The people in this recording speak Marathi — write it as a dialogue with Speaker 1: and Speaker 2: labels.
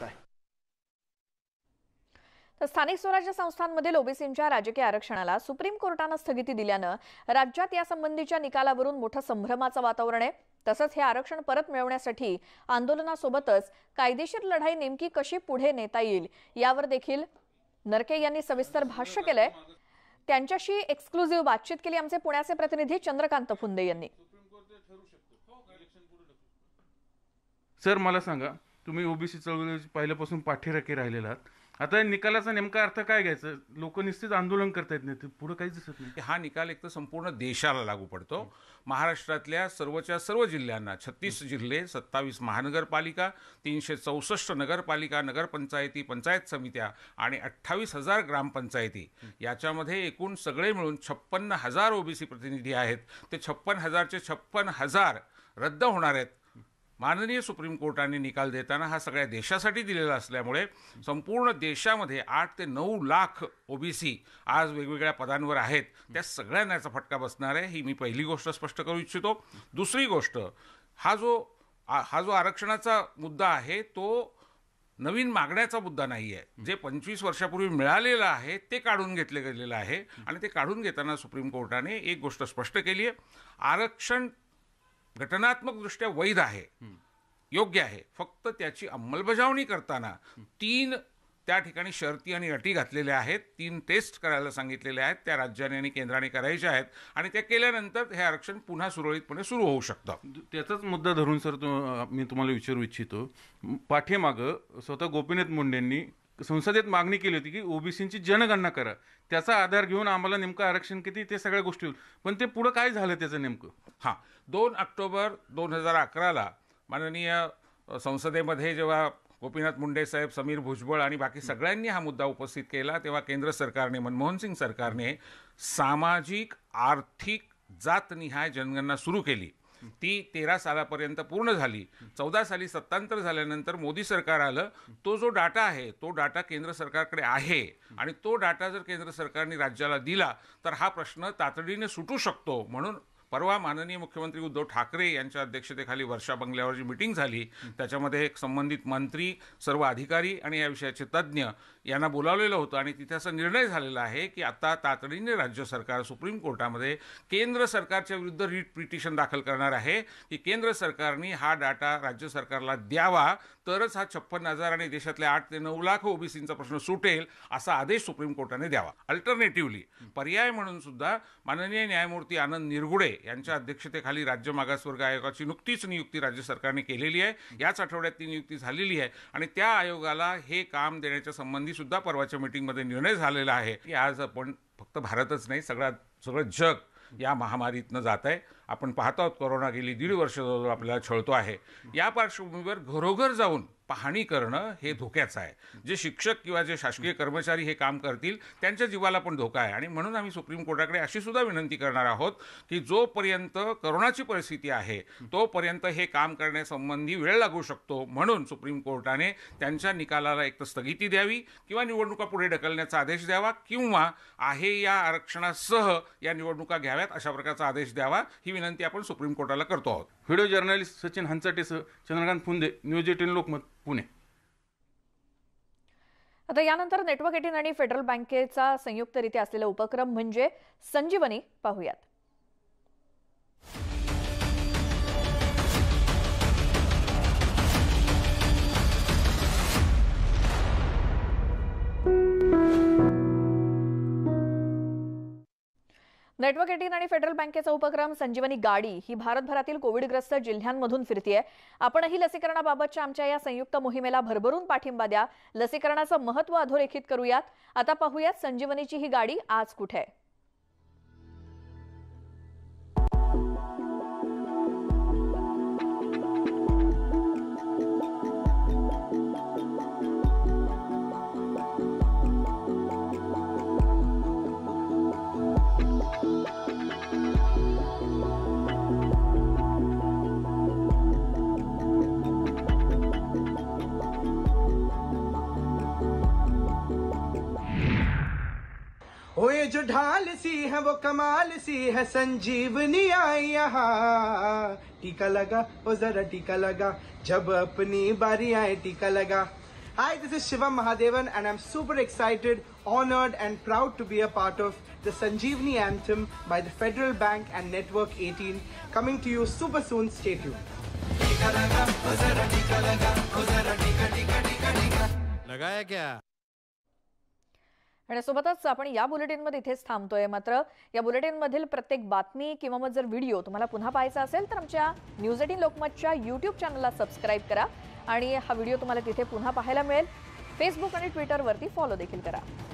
Speaker 1: तर स्थानिक स्वराज्य संस्थांमधील ओबीसींच्या राजकीय आरक्षणाला सुप्रीम कोर्टानं स्थगिती दिल्यानं राज्यात यासंबंधीच्या निकालावरून मोठं संभ्रमाचं वातावरण आहे तसंच हे आरक्षण परत मिळवण्यासाठी आंदोलनासोबतच कायदेशीर लढाई नेमकी कशी पुढे नेता येईल यावर देखील नरके यांनी सविस्तर भाष्य केलंय त्यांच्याशी एक्सक्लुझिव्ह बातचीत केली आमचे पुण्याचे प्रतिनिधी चंद्रकांत फुंदे यांनी
Speaker 2: सर मला सांगा तुम्ही ओबीसी चळवळी पहिल्यापासून पाठीराखे राहिलेला आहात आता निकालाचा नेमका अर्थ काय घ्यायचं लोक निश्चित आंदोलन करता येत नाही पुढं काहीच दिसत नाही हा निकाल एक तर संपूर्ण देशाला लागू पडतो महाराष्ट्रातल्या सर्वच्या सर्व जिल्ह्यांना छत्तीस जिल्हे सत्तावीस महानगरपालिका तीनशे चौसष्ट नगरपालिका नगरपंचायती पंचायत समित्या आणि अठ्ठावीस हजार ग्रामपंचायती याच्यामध्ये एकूण सगळे मिळून छप्पन्न हजार ओबीसी प्रतिनिधी आहेत ते छप्पन हजारचे छप्पन हजार रद्द होणार आहेत माननीय सुप्रीम कोर्टाने निकाल देताना हा सगळ्या देशासाठी दिलेला असल्यामुळे संपूर्ण देशामध्ये आठ ते नऊ लाख ओबीसी आज वेगवेगळ्या पदांवर आहेत त्या सगळ्यांना याचा फटका बसणार आहे ही मी पहिली गोष्ट स्पष्ट करू इच्छितो दुसरी गोष्ट हा जो हा जो आरक्षणाचा मुद्दा आहे तो नवीन मागण्याचा मुद्दा नाही आहे जे पंचवीस वर्षापूर्वी मिळालेलं आहे ते काढून घेतले गेलेलं आहे आणि ते काढून घेताना सुप्रीम कोर्टाने एक गोष्ट स्पष्ट केली आहे आरक्षण घटनात्मकदृष्ट्या वैध आहे योग्य आहे फक्त त्याची अंमलबजावणी करताना तीन त्या ठिकाणी शर्ती आणि अटी घातलेल्या आहेत तीन टेस्ट करायला सांगितलेल्या आहेत त्या राज्याने आणि केंद्राने करायच्या आहेत आणि त्या केल्यानंतर हे आरक्षण पुन्हा सुरळीतपणे सुरू होऊ शकतं त्याचाच मुद्दा धरून सर मी तुम्हाला विचारू इच्छितो पाठीमागं स्वतः गोपीनाथ मुंडेंनी संसदेत मागणी केली होती की ओबीसींची जनगणना करा त्याचा आधार घेऊन आम्हाला नेमकं आरक्षण किती ते सगळ्या गोष्टी होईल पण ते पुढं काय झालं त्याचं नेमकं हां दोन ऑक्टोबर दोन हजार अकराला माननीय संसदेमध्ये जेव्हा गोपीनाथ मुंडे साहेब समीर भुजबळ आणि बाकी सगळ्यांनी हा मुद्दा उपस्थित केला तेव्हा केंद्र सरकारने मनमोहन सिंग सरकारने सामाजिक आर्थिक जातनिहाय जनगणना सुरू केली ती तेरा सालापर्यंत पूर्ण झाली चौदा साली सत्तांतर झाल्यानंतर मोदी सरकार आलं तो जो डाटा आहे तो डाटा केंद्र सरकारकडे आहे आणि तो डाटा जर केंद्र सरकारने राज्याला दिला तर हा प्रश्न तातडीने सुटू शकतो म्हणून परवा माननीय मुख्यमंत्री उद्धव ठाकरे यांच्या अध्यक्षतेखाली वर्षा बंगल्यावर जी मिटिंग झाली त्याच्यामध्ये संबंधित मंत्री सर्व अधिकारी आणि या विषयाचे तज्ज्ञ यांना बोलावलेलं होतं आणि तिथे असा निर्णय झालेला आहे की आता तातडीने राज्य सरकार सुप्रीम कोर्टामध्ये केंद्र सरकारच्या विरुद्ध रिट पिटिशन दाखल करणार आहे की केंद्र सरकारने हा डाटा राज्य सरकारला द्यावा तरच हा छप्पन हजार आणि देशातल्या आठ ते नऊ लाख ओबीसींचा प्रश्न सुटेल असा आदेश सुप्रीम कोर्टाने द्यावा अल्टरनेटिव्हली पर्याय म्हणून सुद्धा माननीय न्यायमूर्ती आनंद निरगुडे यांच्या अध्यक्षतेखाली राज्य मागासवर्ग आयोगाची नुकतीच नियुक्ती राज्य सरकारने केलेली आहे याच आठवड्यात ती नियुक्ती झालेली आहे आणि त्या आयोगाला हे काम देण्याच्या संबंधी सुद्धा परवाच्या मीटिंगमध्ये निर्णय झालेला आहे की आज आपण फक्त भारतच नाही सगळा सगळं जग या महामारीतनं जात आहे आपण पाहत आहोत कोरोना गेली दीड वर्ष जवळजवळ आपल्याला छळतो आहे या पार्श्वभूमीवर घरोघर जाऊन पाहणी करणं हे धोक्याचं आहे जे शिक्षक किंवा जे शासकीय कर्मचारी हे काम करतील त्यांच्या जीवाला पण धोका आहे आणि म्हणून आम्ही सुप्रीम कोर्टाकडे अशी सुद्धा विनंती करणार आहोत की जोपर्यंत करोनाची परिस्थिती आहे तोपर्यंत हे काम करण्यासंबंधी वेळ लागू शकतो म्हणून सुप्रीम कोर्टाने त्यांच्या निकालाला एक तर स्थगिती द्यावी किंवा निवडणुका पुढे ढकलण्याचा आदेश द्यावा किंवा आहे या आरक्षणासह या निवडणुका घ्याव्यात अशा प्रकारचा आदेश द्यावा ही विनंती आपण सुप्रीम कोर्टाला करतो आहोत व्हिडिओ जर्नलिस्ट सचिन हंचाटेसह चंद्रकांत फुंदे न्यूज एटीन लोकमत पुणे
Speaker 1: आता यानंतर नेटवर्क एटीन आणि फेडरल बँकेचा संयुक्तरित्या असलेला उपक्रम म्हणजे संजीवनी पाहूयात नेटवर्क एटीन आणि फेडरल बँकेचा उपक्रम संजीवनी गाडी ही भारतभरातील कोविडग्रस्त जिल्ह्यांमधून फिरतीये आपणही लसीकरणाबाबतच्या आमच्या या संयुक्त मोहिमेला भरभरून पाठिंबा द्या लसीकरणाचं महत्व अधोरेखित करूयात आता पाहूयात संजीवनीची ही गाडी आज कुठे आहे
Speaker 2: ढाल सी है वो कमाल सी है संजीवनी आई यहाँ टीका लगा वो जरा टीका लगा जब अपनी बारी आए टीका लगा Hi, this is Shivam Mahadevan, and I'm super excited, honored, and proud to be a part of
Speaker 1: the Sanjeevani Anthem by the Federal Bank and Network 18. Coming to you super soon. Stay tuned. लगाया क्या आणि सोबतच आपण या बुलेटिनमध्ये इथेच थांबतोय मात्र या बुलेटिनमधील प्रत्येक बातमी किंवा मग जर व्हिडिओ तुम्हाला पुन्हा पाहायचा असेल तर आमच्या न्यूज एटीन लोकमतच्या यूट्यूब चॅनलला सबस्क्राईब करा आणि हा व्हिडिओ तुम्हाला तिथे पुन्हा पाहायला मिळेल फेसबुक आणि ट्विटरवरती फॉलो देखील करा